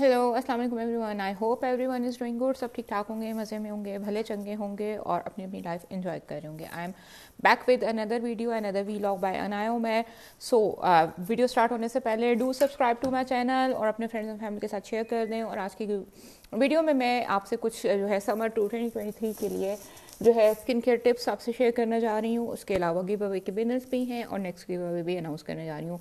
Hello अस्सलाम वालेकुम everyone I hope everyone is doing good सब ठीक ठाक होंगे मज़े में होंगे भले चंगे होंगे और अपनी अपनी लाइफ एंजॉय करेंगे I am back with another video another vlog by अनायो मैं सो वीडियो स्टार्ट होने से पहले do subscribe to my channel और अपने फ्रेंड्स एंड फैमिली के साथ शेयर कर दें और आज की वीडियो में मैं आपसे कुछ uh, जो है समर टू ट्वेंटी थ्री के लिए जो है स्किन केयर टिप्स आपसे शेयर करना जा रही हूँ उसके अलावा गिव अवे के बिनर्स भी हैं और नेक्स्ट गिव अवे भी अनाउंस करने जा रही हूँ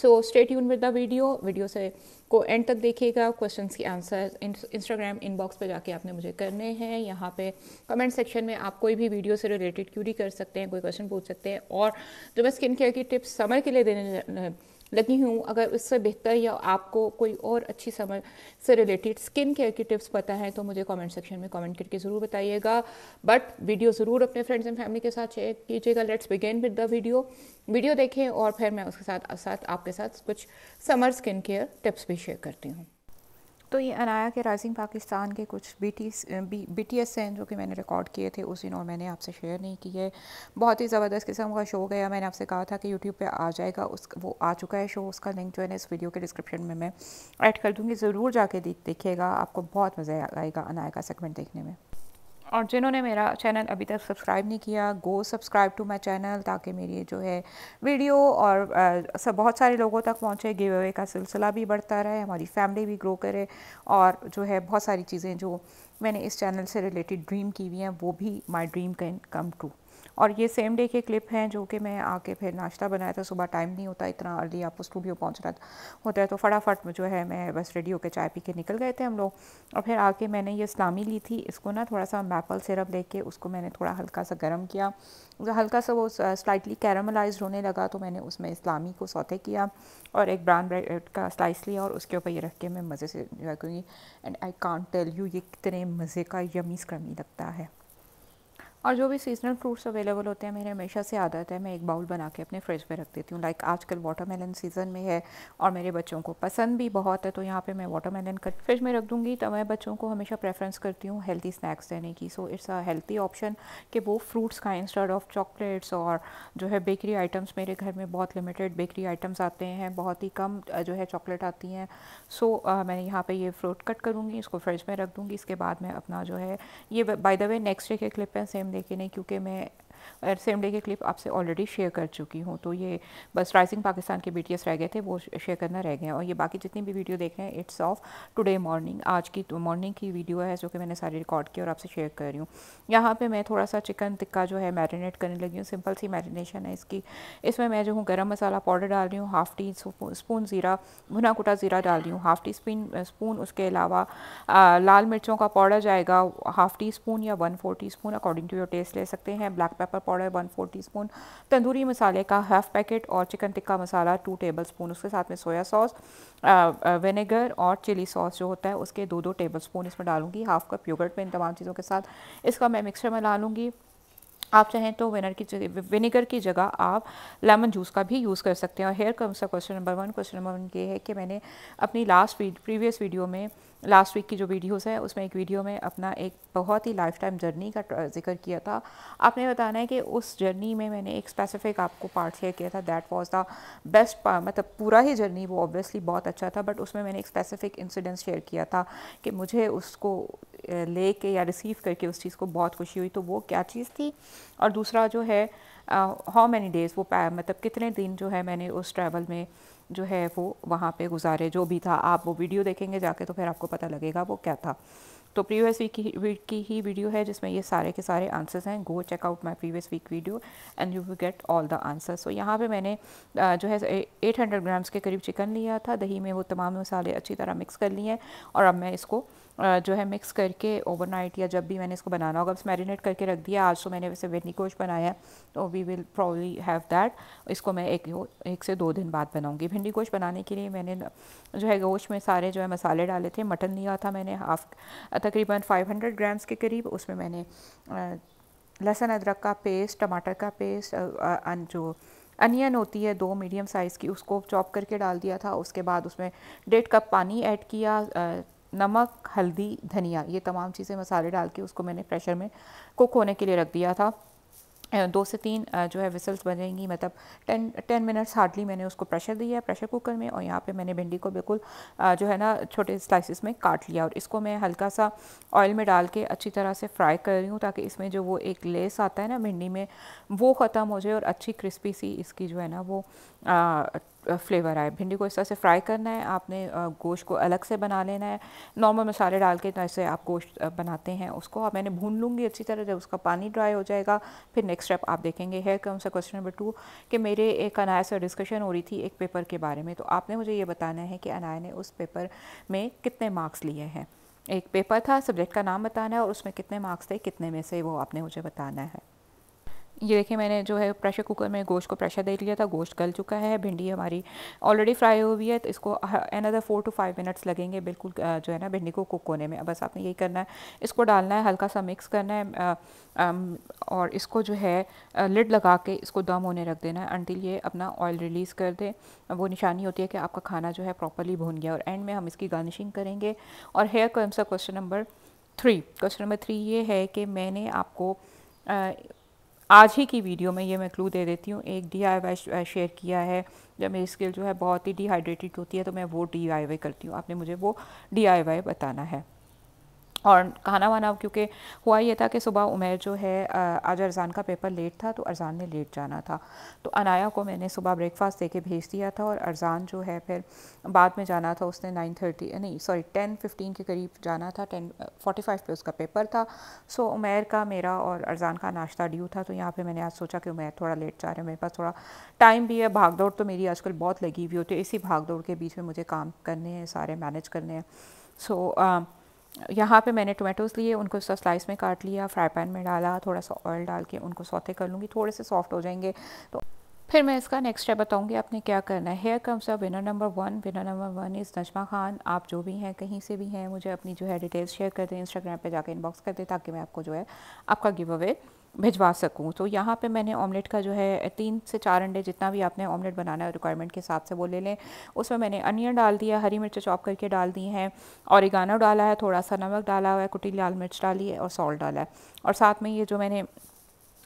सो स्टेट यून विद द वीडियो वीडियो से को एंड तक देखिएगा क्वेश्चंस के आंसर इंस्टाग्राम इनबॉक्स पे जाके आपने मुझे करने हैं यहाँ पे कमेंट सेक्शन में आप कोई भी वीडियो से रिलेटेड क्यूरी कर सकते हैं कोई क्वेश्चन पूछ सकते हैं और जो मैं स्किन केयर की टिप्स समर के लिए देने लगी हूँ अगर उससे बेहतर या आपको कोई और अच्छी समझ से रिलेटेड स्किन केयर की टिप्स पता है तो मुझे कमेंट सेक्शन में कमेंट करके ज़रूर बताइएगा बट वीडियो ज़रूर अपने फ्रेंड्स एंड फैमिली के साथ शेयर कीजिएगा let's begin with the video video देखें और फिर मैं उसके साथ साथ आपके साथ कुछ समर स्किन केयर टिप्स भी शेयर करती हूँ तो ये अनाया के राइजिंग पाकिस्तान के कुछ B T B T S हैं जो कि मैंने रिकॉर्ड किए थे उस दिन और मैंने आपसे शेयर नहीं किए बहुत ही ज़बरदस्त किस्म का शो गया मैंने आपसे कहा था कि यूट्यूब पे आ जाएगा उस वो आ चुका है शो उसका लिंक जो है ना इस वीडियो के डिस्क्रिप्शन में मैं ऐड कर दूँगी ज़रूर जाके देखिएगा आपको बहुत मज़ा आएगा अनाया का सेगमेंट देखने में और जिन्होंने मेरा चैनल अभी तक सब्सक्राइब नहीं किया go subscribe to my channel ताकि मेरी जो है वीडियो और आ, सब बहुत सारे लोगों तक पहुँचे गिव अवे का सिलसिला भी बढ़ता रहे हमारी फैमिली भी ग्रो करे और जो है बहुत सारी चीज़ें जो मैंने इस चैनल से रिलेटेड ड्रीम की हुई हैं वो भी my dream can come true और ये सेम डे के क्लिप हैं जो कि मैं आके फिर नाश्ता बनाया था सुबह टाइम नहीं होता इतना अर्ली आपको स्टूडियो पहुँचना होता है तो फटाफट जो है मैं बस रेडी होकर चाय पी के निकल गए थे हम लोग और फिर आके मैंने ये इस्लामी ली थी इसको ना थोड़ा सा मैपल सिरप लेके उसको मैंने थोड़ा हल्का सा गर्म किया हल्का सा वो स्लाइटली कैरमलाइज होने लगा तो मैंने उसमें इस्लामी को सौते किया और एक ब्राउन ब्रेड का स्लाइस लिया और उसके ऊपर ये रख के मैं मज़े से जो and I can't tell you ये कितने मज़े का यमी स्क्रमी लगता है और जो भी सीजनल फ्रूट्स अवेलेबल होते हैं मेरे हमेशा से आदत है मैं एक बाउल बना के अपने फ्रिज में रख देती हूँ लाइक आजकल वाटरमेलन सीज़न में है और मेरे बच्चों को पसंद भी बहुत है तो यहाँ पे मैं वाटरमेलन कट फ्रिज में रख दूँगी तो मैं बच्चों को हमेशा प्रेफरेंस करती हूँ हेल्थी स्नैक्स देने की so it's a healthy option कि वो फ्रूट्स खाएँ इंस्टेड ऑफ चॉकलेट्स और जो है बेकरी आइटम्स मेरे घर में बहुत लिमिटेड बेकरी आइटम्स आते हैं बहुत ही कम जो है चॉकलेट आती हैं सो मैं यहाँ पर ये फ्रूट कट करूँगी इसको फ्रिज में रख दूँगी इसके बाद मैं अपना जो है ये by the way next day के क्लिप है सेम लेकिन नहीं क्योंकि मैं और सेम डे के क्लिप आपसे ऑलरेडी शेयर कर चुकी हूँ तो ये बस राइजिंग पाकिस्तान के बी रह गए थे वो शेयर करना रह गए और ये बाकी जितनी भी वीडियो देख रहे हैं इट्स ऑफ टुडे मॉर्निंग आज की मॉर्निंग तो की वीडियो है जो कि मैंने सारी रिकॉर्ड की और आपसे शेयर कर रही हूँ यहाँ पर मैं थोड़ा सा चिकन टिक्का जो है मैरिनेट करने लगी हूँ सिंपल सी मैरिनेशन है इसकी इसमें मैं जो हूँ गर्म मसाला पाउडर डाल रही हूँ हाफ़ टी स्पून ज़ीरा भुना कुटा ज़ीरा डाल रही हूँ हाफ़ टी स्पून स्पून उसके अलावा लाल मिर्चों का पाउडर जाएगा हाफ़ टी स्पून या one four teaspoon according to your taste ले सकते हैं black pepper pepper powder one four teaspoon tandoori मसाले का हाफ पैकेट और chicken tikka masala two tablespoon उसके साथ में सोया सॉस विनेगर और चिली सॉस जो होता है उसके दो दो टेबल स्पून इसमें डालूंगी हाफ कप योगर्ट में इन तमाम चीज़ों के साथ इसका मैं मिक्सचर में ला लूँगी आप चाहें तो विनर की विनेगर की जगह आप लेमन जूस का भी यूज़ कर सकते हैं और हेयर कम्स का question number one question number one ये है कि मैंने अपनी लास्ट प्रीवियस वीडियो में लास्ट वीक की जो वीडियोस है उसमें एक वीडियो में अपना एक बहुत ही लाइफ टाइम जर्नी का जिक्र किया था आपने बताना है कि उस जर्नी में मैंने एक स्पेसिफिक आपको पार्ट शेयर किया था दैट वाज द बेस्ट मतलब पूरा ही जर्नी वो ऑब्वियसली बहुत अच्छा था बट उसमें मैंने एक स्पेसिफिक इंसिडेंट शेयर किया था कि मुझे उसको ले कर या रिसीव करके उस चीज़ को बहुत खुशी हुई तो वो क्या चीज़ थी और दूसरा जो है हाउ मैनी डेज़ वो मतलब कितने दिन जो है मैंने उस ट्रैवल में जो है वो वहाँ पे गुजारे जो भी था आप वो वीडियो देखेंगे जाके तो फिर आपको पता लगेगा वो क्या था तो प्रीवियस वीक की वीक की ही वीडियो है जिसमें ये सारे के सारे आंसर्स हैं go check out my previous week video and you will get all the answers so यहाँ पे मैंने जो है 800 ग्राम्स के करीब चिकन लिया था दही में वो तमाम मसाले अच्छी तरह मिक्स कर लिए हैं और अब मैं इसको जो है मिक्स करके ओवरनाइट या जब भी मैंने इसको बनाना होगा बस मैरिनेट करके रख दिया आज तो मैंने वैसे वेटनी गोश्त बनाया तो we will probably have that इसको मैं एक एक से दो दिन बाद बनाऊँगी भिंडी गोश्त बनाने के लिए मैंने जो है गोश्त में सारे जो है मसाले डाले थे मटन लिया था मैंने हाफ तकरीबन 500 ग्राम्स के करीब उसमें मैंने लहसुन अदरक का पेस्ट टमाटर का पेस्ट जो अनियन होती है दो मीडियम साइज़ की उसको चॉप करके डाल दिया था उसके बाद उसमें डेढ़ कप पानी ऐड किया नमक हल्दी धनिया ये तमाम चीज़ें मसाले डाल के उसको मैंने प्रेशर में कुक होने के लिए रख दिया था दो से तीन जो है विसल्स बनेंगी मतलब टेन टेन मिनट्स हार्डली मैंने उसको प्रेशर दिया है प्रेशर कुकर में और यहाँ पे मैंने भिंडी को बिल्कुल जो है ना छोटे स्लाइसिस में काट लिया और इसको मैं हल्का सा ऑयल में डाल के अच्छी तरह से फ्राई कर रही हूँ ताकि इसमें जो वो एक लेस आता है ना भिंडी में वो ख़त्म हो जाए और अच्छी क्रिस्पी सी इसकी जो है ना वो फ्लेवर आए भिंडी को इस तरह से फ्राई करना है आपने गोश्त को अलग से बना लेना है नॉर्मल मसाले डाल के जैसे आप गोश्त बनाते हैं उसको अब मैंने भून लूँगी अच्छी तरह जब उसका पानी ड्राई हो जाएगा फिर नेक्स्ट स्टेप आप देखेंगे है कौन सा क्वेश्चन नंबर टू कि मेरे एक अनाया से डिस्कशन हो रही थी एक पेपर के बारे में तो आपने मुझे ये बताना है कि अनाया ने उस पेपर में कितने मार्क्स लिए हैं एक पेपर था सब्जेक्ट का नाम बताना है और उसमें कितने मार्क्स थे कितने में से वो आपने मुझे बताना है ये देखिए मैंने जो है प्रेशर कुकर में गोश्त को प्रेशर दे लिया था गोश्त गल चुका है भिंडी हमारी ऑलरेडी फ्राई हुई है तो इसको another four to five minutes लगेंगे बिल्कुल जो है ना भिंडी को कुक होने में बस आपने यही करना है इसको डालना है हल्का सा मिक्स करना है और इसको जो है लिड लगा के इसको दम होने रख देना है अंटिल ये अपना ऑयल रिलीज़ कर दे वो निशानी होती है कि आपका खाना जो है प्रॉपरली भून गया और एंड में हम इसकी गार्निशिंग करेंगे और here comes question number three question number three ये है कि मैंने आपको आज ही की वीडियो में ये मैं क्लू दे देती हूँ एक डी आई शेयर किया है जब मेरी स्किल जो है बहुत ही डिहाइड्रेटेड होती है तो मैं वो डी करती हूँ आपने मुझे वो डी बताना है और खाना वाना क्योंकि हुआ ये था कि सुबह उमेर जो है आज अरजान का पेपर लेट था तो अरजान ने लेट जाना था तो अनाया को मैंने सुबह ब्रेकफास्ट दे के भेज दिया था और अरजान जो है फिर बाद में जाना था उसने नाइन थर्टी नहीं सॉरी टेन फिफ्टीन के करीब जाना था टेन फोटी फाइव पे उसका पेपर था सो उमेर का मेरा और अरजान का नाश्ता ड्यू था तो यहाँ पर मैंने आज सोचा कि उमेर थोड़ा लेट जा रहे हैं मेरे पास थोड़ा टाइम भी है भाग दौड़ तो मेरी आजकल बहुत लगी हुई होती है इसी भाग दौड़ के बीच में मुझे काम करने हैं सारे मैनेज करने हैं सो so, uh, यहाँ पे मैंने टोमेटोज़ लिए उनको स्लाइस में काट लिया फ्राई पैन में डाला थोड़ा सा ऑयल डाल के उनको सौते कर लूँगी थोड़े से सॉफ्ट हो जाएंगे तो फिर मैं इसका नेक्स्ट स्टेप बताऊंगी आपने क्या करना है हेयर कम्स अब winner number one winner number one is Najma Khan आप जो भी हैं कहीं से भी हैं मुझे अपनी जो है डिटेल्स शेयर कर दें इंस्टाग्राम पे जाके इनबॉक्स कर दें ताकि मैं आपको जो है आपका गिव अवे भिजवा सकूँ तो यहाँ पे मैंने ऑमलेट का जो है तीन से चार अंडे जितना भी आपने ऑमलेट बनाना है रिक्वायरमेंट के हिसाब से वो ले लें उसमें मैंने अनियन डाल दिया हरी मिर्च चॉप करके डाल दी हैं औरिगानो डाला है थोड़ा सा नमक डाला हुआ है कुटी लाल मिर्च डाली है और सॉल्ट डाला है और साथ में ये जो मैंने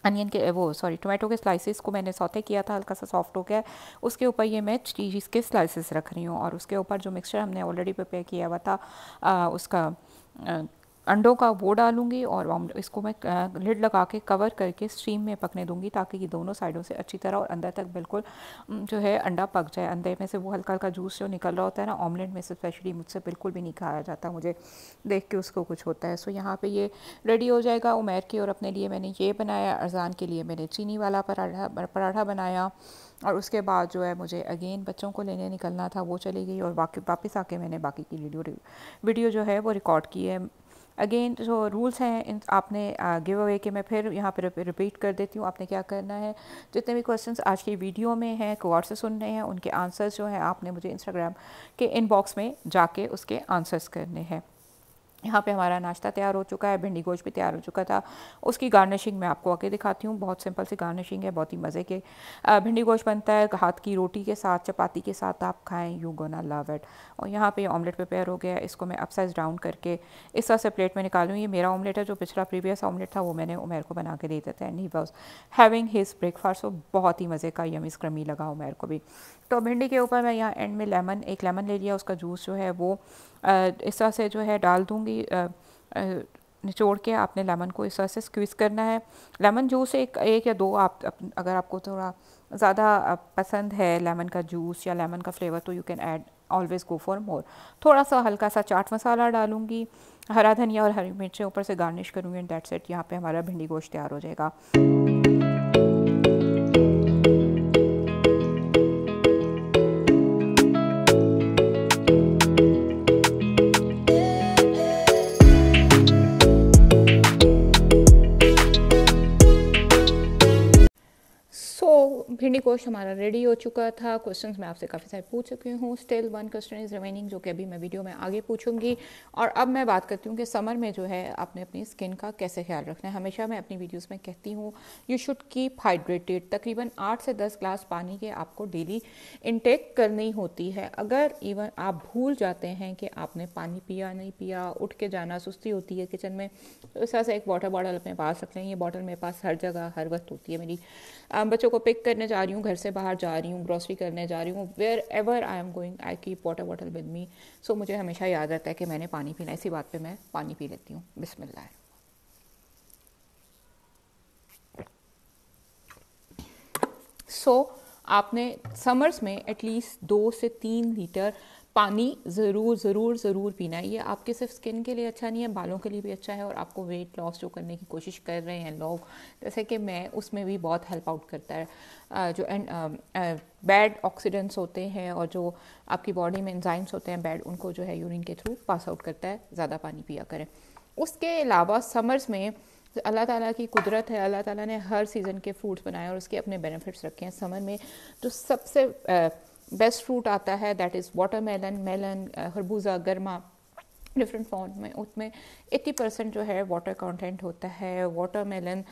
अनियन के वो सॉरी टोमेटो के स्लाइसेस को मैंने सौते किया था हल्का सा सॉफ्ट हो गया उसके ऊपर ये मैं चीज़ के स्लाइसेस रख रही हूँ और उसके ऊपर जो मिक्सचर हमने ऑलरेडी प्रिपेयर किया हुआ था आ, उसका आ, अंडों का वो डालूंगी और इसको मैं लिड लगा के कवर करके स्टीम में पकने दूंगी ताकि ये दोनों साइडों से अच्छी तरह और अंदर तक बिल्कुल जो है अंडा पक जाए अंडे में से वो हल्का हल्का जूस जो निकल रहा होता है ना ऑमलेट में से स्पेशली मुझसे बिल्कुल भी नहीं खाया जाता मुझे देख के उसको कुछ होता है सो यहाँ पर ये रेडी हो जाएगा उमेर के और अपने लिए मैंने ये बनाया अरजान के लिए मैंने चीनी वाला पराठा पराठा बनाया और उसके बाद जो है मुझे अगेन बच्चों को लेने निकलना था वो चली गई और वापस आके मैंने बाकी की वीडियो वीडियो जो है वो रिकॉर्ड की है अगेन जो रूल्स हैं इन आपने गिव अवे के मैं फिर यहाँ पर रिपीट कर देती हूँ आपने क्या करना है जितने भी क्वेश्चन आज की वीडियो में हैं गौर से सुनने हैं उनके आंसर्स जो हैं आपने मुझे इंस्टाग्राम के इनबॉक्स में जाके उसके आंसर्स करने हैं यहाँ पे हमारा नाश्ता तैयार हो चुका है भिंडी गोश्त भी तैयार हो चुका था उसकी गार्निशिंग मैं आपको आके दिखाती हूँ बहुत सिंपल सी गार्निशिंग है बहुत ही मज़े के भिंडी गोश्त बनता है हाथ की रोटी के साथ चपाती के साथ आप खाएं यू गोना लव इट और यहाँ पे ऑमलेट प्रिपेयर हो गया इसको मैं अपसाइज डाउन करके इस तरह से प्लेट में निकालूँ ये मेरा ऑमलेट है जो पिछला प्रीवियस ऑमलेट था वो मैंने उमेर को बना के दे देता है and he was having his breakfast वो बहुत ही मज़े का यमी स्क्रमी लगा उमेर को भी तो भिंडी के ऊपर मैं यहाँ एंड में लेमन एक लेमन ले लिया उसका जूस जो है वो इस तरह से जो है डाल दूँगी निचोड़ के आपने लेमन को इस तरह से स्क्वीज़ करना है लेमन जूस एक एक या दो आप अगर आपको थोड़ा ज़्यादा पसंद है लेमन का जूस या लेमन का फ्लेवर तो you can add always go for more थोड़ा सा हल्का सा चाट मसाला डालूंगी हरा धनिया और हरी मिर्चें ऊपर से गार्निश करूँगी एंड दैट्स इट यहाँ पे हमारा भिंडी गोश्त तैयार हो जाएगा मिनी कोर्स हमारा रेडी हो चुका था क्वेश्चंस मैं आपसे काफ़ी सारे पूछ चुकी हूँ still one question is remaining जो कि अभी मैं वीडियो में आगे पूछूंगी और अब मैं बात करती हूँ कि समर में जो है आपने अपनी स्किन का कैसे ख्याल रखना है हमेशा मैं अपनी वीडियोज़ में कहती हूँ यू शुड कीप हाइड्रेटेड तकरीबन आठ से दस ग्लास पानी के आपको डेली इनटेक करनी होती है अगर इवन आप भूल जाते हैं कि आपने पानी पिया नहीं पिया उठ के जाना सुस्ती होती है किचन में तो इस तरह से एक वाटर बॉटल अपने पास रख लें ये बॉटल मेरे पास हर जगह हर वक्त होती है मेरी बच्चों को पिक करने जा जा रही हूँ घर से बाहर जा रही हूँ ग्रॉसरी करने जा रही हूँ wherever I am going I keep water bottle with me so मुझे हमेशा याद रहता है कि मैंने पानी पीना इसी बात पर मैं पानी पी लेती हूँ बिस्मिल्लाह सो so, आपने समर्स में एटलीस्ट दो से तीन लीटर पानी ज़रूर ज़रूर ज़रूर पीना है ये आपके सिर्फ स्किन के लिए अच्छा नहीं है बालों के लिए भी अच्छा है और आपको वेट लॉस जो करने की कोशिश कर रहे हैं लोग जैसे कि मैं उसमें भी बहुत हेल्प आउट करता है जो एंड बैड ऑक्सीडेंट्स होते हैं और जो आपकी बॉडी में एंजाइम्स होते हैं बैड उनको जो है यूरिन के थ्रू पास आउट करता है ज़्यादा पानी पिया करें उसके अलावा समर्स में अल्लाह ताला की कुदरत है अल्लाह ताला ने हर सीज़न के फ्रूट्स बनाए और उसके अपने बेनिफिट्स रखे हैं समर में जो सबसे बेस्ट फ्रूट आता है that is watermelon melon खरबूजा गर्मा डिफरेंट फॉर्म में उसमें एट्टी परसेंट जो है वाटर कंटेंट होता है वाटर मेलन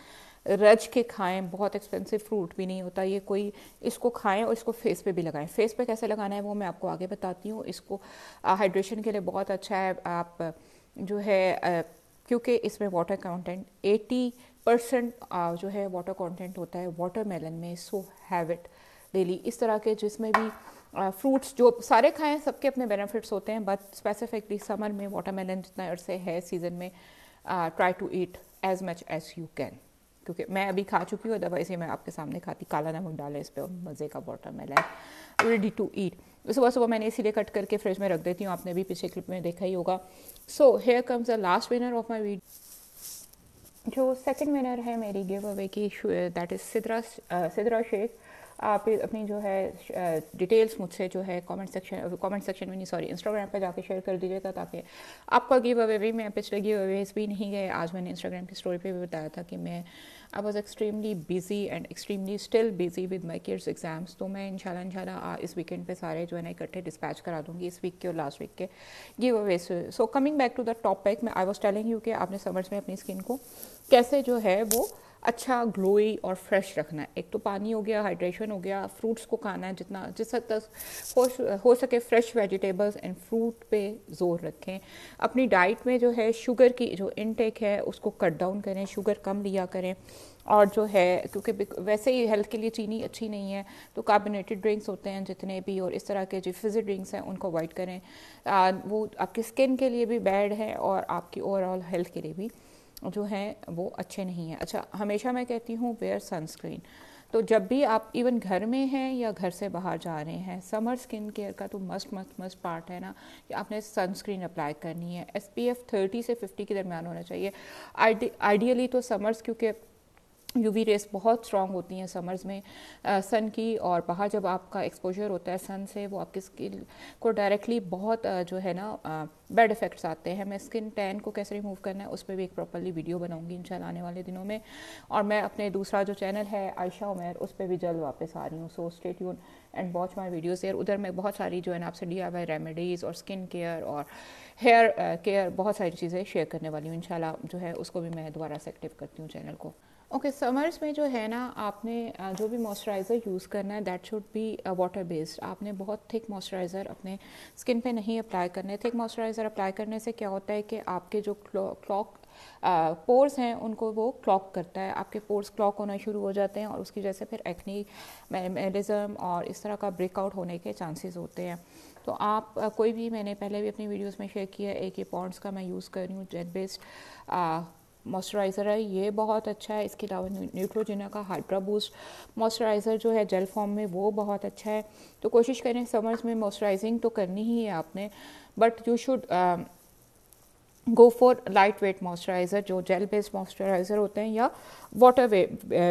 रज के खाएं बहुत एक्सपेंसिव फ्रूट भी नहीं होता ये कोई इसको खाएं और इसको फेस पे भी लगाएं फेस पे कैसे लगाना है वो मैं आपको आगे बताती हूँ इसको हाइड्रेशन uh, के लिए बहुत अच्छा है आप uh, जो है uh, क्योंकि इसमें वाटर कंटेंट 80 परसेंट जो है वाटर कंटेंट होता है वाटर मेलन में सो हैव इट डेली इस तरह के जिसमें भी फ्रूट्स जो सारे खाएं सबके अपने बेनिफिट्स होते हैं बट स्पेसिफिकली समर में वाटरमेलन जितना अरसे है सीज़न में try to eat as much as you can क्योंकि मैं अभी खा चुकी हूँ अदरवाइज ही मैं आपके सामने खाती काला नमक डाला इस पर मज़े का watermelon ready to eat सुबह सुबह मैंने इसीलिए कट करके फ्रिज में रख देती हूँ आपने भी पिछले क्लिप में देखा ही होगा so here comes the last winner of my video जो सेकेंड विनर है मेरी गिव अवे की दैट इज़ सिद्रा सिद्रा शेख आप अपनी जो है डिटेल्स मुझसे जो है कमेंट सेक्शन कमेंट सेक्शन में नहीं सॉरी इंस्टाग्राम पे जाके शेयर कर दीजिएगा ताकि आपका गिव अवे भी मैं पिछले गिव अवेज भी नहीं गए आज मैंने इंस्टाग्राम की स्टोरी पे भी बताया था कि मैं I was extremely busy and extremely still busy with my cares exams तो मैं इनशाला इनशाला इस वीकेंड पे सारे जो है ना इकट्ठे डिस्पैच करा दूँगी इस वीक के और लास्ट वीक के giveaway so coming back to the topic मैं आई वॉज टेलिंग यू कि आपने समर्स में अपनी स्किन को कैसे जो है वो अच्छा ग्लोई और फ्रेश रखना है एक तो पानी हो गया हाइड्रेशन हो गया फ्रूट्स को खाना है जितना जिस हद तक हो, हो सके फ्रेश वेजिटेबल्स एंड फ्रूट पे जोर रखें अपनी डाइट में जो है शुगर की जो इनटेक है उसको कट डाउन करें शुगर कम लिया करें और जो है क्योंकि वैसे ही हेल्थ के लिए चीनी अच्छी नहीं है तो कार्बोनेटेड ड्रिंक्स होते हैं जितने भी और इस तरह के जो फिजिक ड्रिंक्स हैं उनको अवॉइड करें आ, वो आपकी स्किन के लिए भी बैड है और आपकी ओवरऑल हेल्थ के लिए भी जो हैं वो अच्छे नहीं हैं अच्छा हमेशा मैं कहती हूँ वेयर सनस्क्रीन तो जब भी आप इवन घर में हैं या घर से बाहर जा रहे हैं समर स्किन केयर का तो मस्ट मस्ट मस्ट पार्ट है ना कि आपने सनस्क्रीन अप्लाई करनी है एस पी एफ थर्टी से फिफ्टी के दरमियान होना चाहिए आइडियली तो समर्स क्योंकि यूवी रेस बहुत स्ट्रॉन्ग होती हैं समर्स में सन की और बाहर जब आपका एक्सपोजर होता है सन से वो आपकी स्किन को डायरेक्टली बहुत जो है ना बैड इफ़ेक्ट्स आते हैं मैं स्किन टैन को कैसे रिमूव करना है उस पर भी एक प्रॉपरली वीडियो बनाऊंगी इन आने वाले दिनों में और मैं अपने दूसरा जो चैनल है आयशा उमेर उस पर भी जल्द वापस आ रही हूँ सो स्टेट यून and watch my videos here उधर मैं बहुत सारी जो है ना आपसे डी आई वाई रेमेडीज़ और स्किन केयर और हेयर केयर बहुत सारी चीज़ें शेयर करने वाली हूँ इन जो है उसको भी मैं दोबारा से एक्टिव करती हूँ चैनल को ओके समर्स में जो है ना आपने जो भी मॉइस्चराइज़र यूज़ करना है that should be water based आपने बहुत थिक मॉइस्चराइज़र अपने स्किन पे नहीं अप्लाई करने थिक मॉइस्चराइज़र अप्लाई करने से क्या होता है कि आपके जो क्लॉक पोर्स हैं उनको वो क्लॉक करता है आपके पोर्स क्लॉक होना शुरू हो जाते हैं और उसकी वजह से फिर एक्नी मेडिज़म और इस तरह का ब्रेकआउट होने के चांसेस होते हैं तो आप कोई भी मैंने पहले भी अपनी वीडियोस में शेयर किया है एक ये पॉन्ड्स का मैं यूज़ कर रही हूँ जेट बेस्ड मॉइस्चराइज़र है ये बहुत अच्छा है इसके अलावा न्यूट्रोजिना का हाइड्रा बूस्ट मॉइस्चराइज़र जो है जेल फॉर्म में वो बहुत अच्छा है तो कोशिश करें समर्स में मॉइस्चराइजिंग तो करनी ही है आपने but you should go for light weight moisturiser जो जेल बेस्ड मॉइस्चराइज़र होते हैं या वाटर वे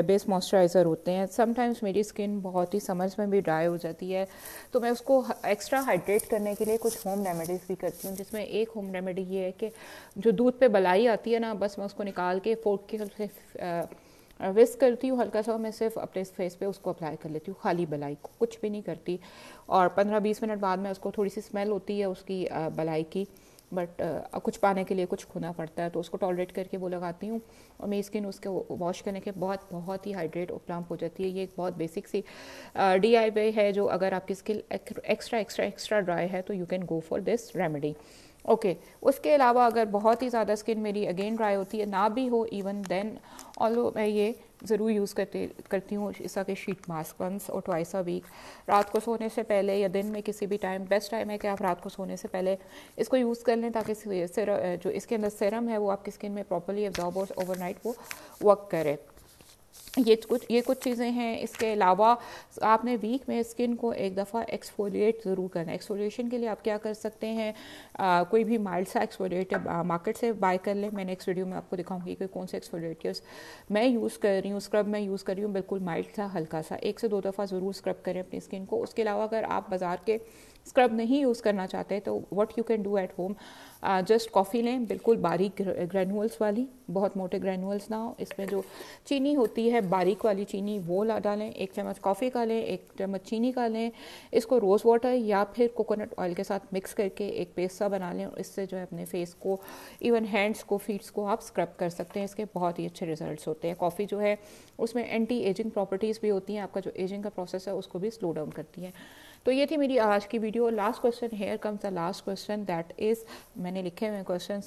बेस्ड मॉइस्चराइज़र होते हैं समटाइम्स मेरी स्किन बहुत ही समर्स में भी ड्राई हो जाती है तो मैं उसको एक्स्ट्रा हाइड्रेट करने के लिए कुछ होम रेमेडीज़ भी करती हूँ जिसमें एक होम रेमेडी ये है कि जो दूध पे बलाई आती है ना बस मैं उसको निकाल के फोक के सबसे करती हूँ हल्का सा मैं सिर्फ अपने फेस पे उसको अप्लाई कर लेती हूँ खाली बलाई को कुछ भी नहीं करती और पंद्रह बीस मिनट बाद में उसको थोड़ी सी स्मेल होती है उसकी बलाई की बट uh, कुछ पाने के लिए कुछ खोना पड़ता है तो उसको टॉलरेट करके वो लगाती हूँ और मेरी स्किन उसके वॉश करने के बहुत बहुत ही हाइड्रेट और प्लाम्प हो जाती है ये एक बहुत बेसिक सी डी uh, है जो अगर आपकी skin extra extra extra dry है तो you can go for this remedy okay okay. उसके अलावा अगर बहुत ही ज़्यादा स्किन मेरी अगेन ड्राई होती है ना भी हो इवन देन ऑलो मैं ये ज़रूर यूज़ करते करती हूँ इस के शीट मास्क वंस और ट्वाइस अ वीक रात को सोने से पहले या दिन में किसी भी टाइम बेस्ट टाइम है कि आप रात को सोने से पहले इसको यूज़ कर लें ताकि जो इसके अंदर सिरम है वो आपकी स्किन में प्रॉपरली एब्जॉर्ब हो ओवरनाइट वो वर्क करें ये कुछ ये कुछ चीज़ें हैं इसके अलावा आपने वीक में स्किन को एक दफ़ा एक्सफोलिएट ज़रूर करना है एक्सफोलिएशन के लिए आप क्या कर सकते हैं आ, कोई भी माइल्ड सा एक्सफोलिएट मार्केट से बाय कर लें मैं नेक्स्ट वीडियो में आपको दिखाऊंगी कि कौन से एक्सफोलिएटर्स मैं यूज़ कर रही हूँ स्क्रब मैं यूज़ कर रही हूँ बिल्कुल माइल्ड सा हल्का सा एक से दो दफ़ा ज़रूर स्क्रब करें अपनी स्किन को उसके अलावा अगर आप बाज़ार के स्क्रब नहीं यूज़ करना चाहते तो what you can do at home just coffee लें बिल्कुल बारीक ग्रेनुअल्स वाली बहुत मोटे ग्रेनुअल्स ना हो इसमें जो चीनी होती है बारीक वाली चीनी वो ला डालें एक चम्मच कॉफ़ी का लें एक चम्मच चीनी का लें इसको रोज़ वाटर या फिर कोकोनट ऑयल के साथ मिक्स करके एक पेस्ट सा बना लें इससे जो है अपने फेस को इवन हैंड्स को फीट्स को आप स्क्रब कर सकते हैं इसके बहुत ही अच्छे रिजल्ट होते हैं कॉफ़ी जो है उसमें एंटी एजिंग प्रॉपर्टीज़ भी होती हैं आपका जो एजिंग का प्रोसेस है उसको भी स्लो डाउन करती है तो ये थी मेरी आज की video last question here comes the last question that is मैंने लिखे हुए क्वेश्चन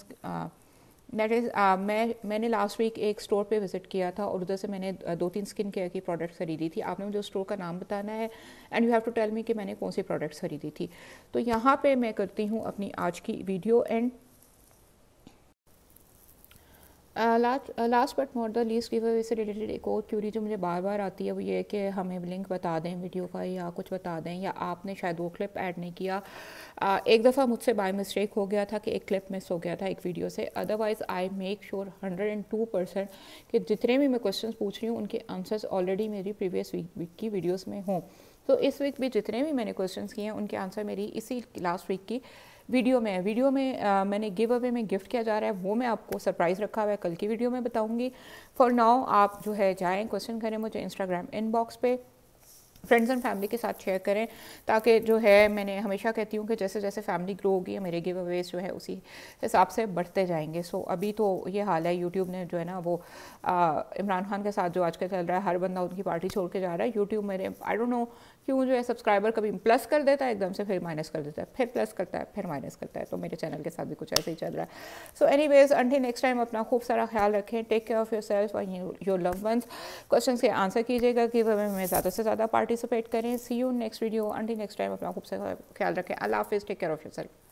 दैट इज़ मैं मैंने लास्ट वीक एक स्टोर पे विज़िट किया था और उधर से मैंने दो तीन स्किन केयर की प्रोडक्ट्स खरीदी थी आपने मुझे स्टोर का नाम बताना है and you have to tell me कि मैंने कौन सी प्रोडक्ट्स खरीदी थी तो यहाँ पे मैं करती हूँ अपनी आज की video and last last but not the least give से रिलेटेड एक और क्यूरी जो मुझे बार बार आती है वो ये है कि हमें लिंक बता दें वीडियो का या कुछ बता दें या आपने शायद वो क्लिप ऐड नहीं किया uh, एक दफ़ा मुझसे बाय मिस्टेक हो गया था कि एक क्लिप मिस हो गया था एक वीडियो से otherwise I make sure hundred and two percent कि जितने भी मैं क्वेश्चन पूछ रही हूँ उनके आंसर्स ऑलरेडी मेरी प्रीवियस वीक वीक की वीडियोज़ में हों तो इस वीक भी जितने भी मैंने क्वेश्चन किए हैं उनके आंसर मेरी इसी लास्ट वीक की वीडियो में वीडियो में आ, मैंने गिव अवे में गिफ्ट किया जा रहा है वो मैं आपको सरप्राइज़ रखा हुआ है कल की वीडियो में बताऊँगी फॉर नाउ आप जो है जाएँ क्वेश्चन करें मुझे इंस्टाग्राम इनबॉक्स पे फ्रेंड्स एंड फैमिली के साथ शेयर करें ताकि जो है मैंने हमेशा कहती हूँ कि जैसे जैसे फैमिली ग्रो होगी मेरे गिव अवेज जो है उसी हिसाब से बढ़ते जाएंगे सो so, अभी तो ये हाल है यूट्यूब ने जो है ना वो इमरान खान के साथ जो आजकल चल रहा है हर बंदा उनकी पार्टी छोड़ के जा रहा है यूट्यूब मेरे आई डोंट नो क्यों जो है सब्सक्राइबर कभी प्लस कर देता है एकदम से फिर माइनस कर देता है फिर प्लस करता है फिर माइनस करता है तो मेरे चैनल के साथ भी कुछ ऐसे ही चल रहा है so anyways until next time अपना खूब सारा ख्याल रखें take care of yourself और योर लव वंस क्वेश्चन के आंसर कीजिएगा कि वह में ज़्यादा से ज़्यादा पार्टिसिपेट करें see you next video until next time अपना खूब सारा ख्याल रखें अल्लाह हाफिज़ take care of your self